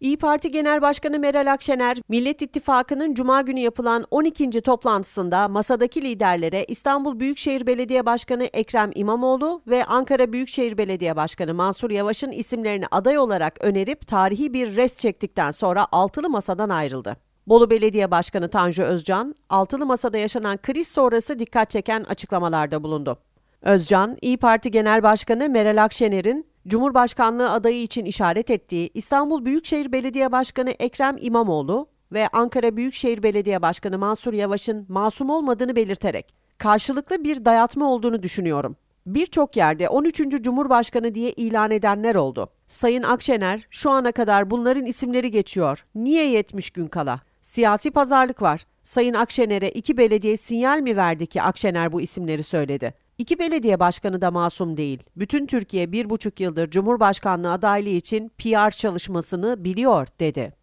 İyi Parti Genel Başkanı Meral Akşener, Millet İttifakı'nın cuma günü yapılan 12. toplantısında masadaki liderlere İstanbul Büyükşehir Belediye Başkanı Ekrem İmamoğlu ve Ankara Büyükşehir Belediye Başkanı Mansur Yavaş'ın isimlerini aday olarak önerip tarihi bir rest çektikten sonra altılı masadan ayrıldı. Bolu Belediye Başkanı Tanju Özcan, altılı masada yaşanan kriz sonrası dikkat çeken açıklamalarda bulundu. Özcan, İyi Parti Genel Başkanı Meral Akşener'in Cumhurbaşkanlığı adayı için işaret ettiği İstanbul Büyükşehir Belediye Başkanı Ekrem İmamoğlu ve Ankara Büyükşehir Belediye Başkanı Mansur Yavaş'ın masum olmadığını belirterek karşılıklı bir dayatma olduğunu düşünüyorum. Birçok yerde 13. Cumhurbaşkanı diye ilan edenler oldu. Sayın Akşener şu ana kadar bunların isimleri geçiyor. Niye 70 gün kala? Siyasi pazarlık var. Sayın Akşener'e iki belediye sinyal mi verdi ki Akşener bu isimleri söyledi? İki belediye başkanı da masum değil. Bütün Türkiye bir buçuk yıldır Cumhurbaşkanlığı adaylığı için PR çalışmasını biliyor dedi.